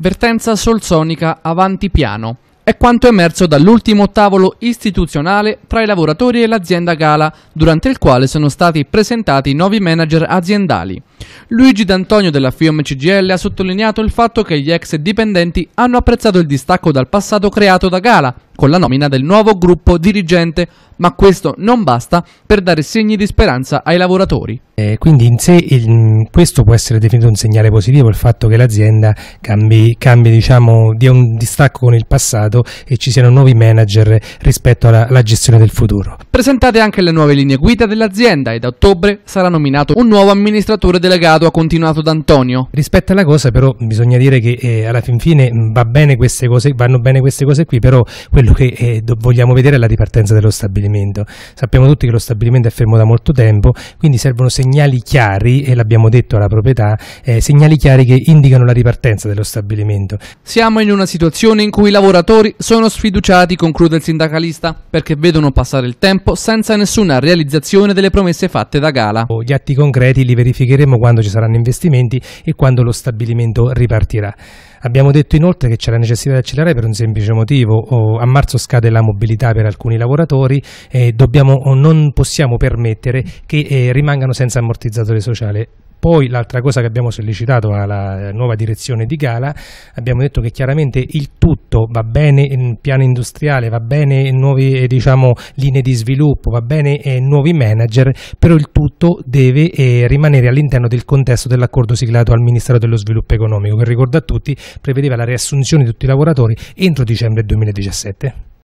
Vertenza solsonica avanti piano. È quanto emerso dall'ultimo tavolo istituzionale tra i lavoratori e l'azienda Gala, durante il quale sono stati presentati nuovi manager aziendali. Luigi D'Antonio della FIOM CGL ha sottolineato il fatto che gli ex dipendenti hanno apprezzato il distacco dal passato creato da Gala con la nomina del nuovo gruppo dirigente, ma questo non basta per dare segni di speranza ai lavoratori. Eh, quindi in sé il, questo può essere definito un segnale positivo, il fatto che l'azienda cambi, cambi diciamo, dia un distacco con il passato e ci siano nuovi manager rispetto alla, alla gestione del futuro. Presentate anche le nuove linee guida dell'azienda e da ottobre sarà nominato un nuovo amministratore della indagato, ha continuato D'Antonio. Rispetto alla cosa però bisogna dire che eh, alla fin fine mm, va bene queste cose, vanno bene queste cose qui, però quello che eh, vogliamo vedere è la ripartenza dello stabilimento. Sappiamo tutti che lo stabilimento è fermo da molto tempo, quindi servono segnali chiari, e l'abbiamo detto alla proprietà, eh, segnali chiari che indicano la ripartenza dello stabilimento. Siamo in una situazione in cui i lavoratori sono sfiduciati, conclude il sindacalista, perché vedono passare il tempo senza nessuna realizzazione delle promesse fatte da Gala. Gli atti concreti li verificheremo quando quando ci saranno investimenti e quando lo stabilimento ripartirà. Abbiamo detto inoltre che c'è la necessità di accelerare per un semplice motivo, a marzo scade la mobilità per alcuni lavoratori e dobbiamo, non possiamo permettere che eh, rimangano senza ammortizzatore sociale. Poi l'altra cosa che abbiamo sollecitato alla eh, nuova direzione di Gala, abbiamo detto che chiaramente il tutto va bene in piano industriale, va bene in nuove eh, diciamo, linee di sviluppo, va bene in eh, nuovi manager, però il tutto deve eh, rimanere all'interno del contesto dell'accordo siglato al Ministero dello Sviluppo Economico, che ricordo a tutti prevedeva la riassunzione di tutti i lavoratori entro dicembre 2017.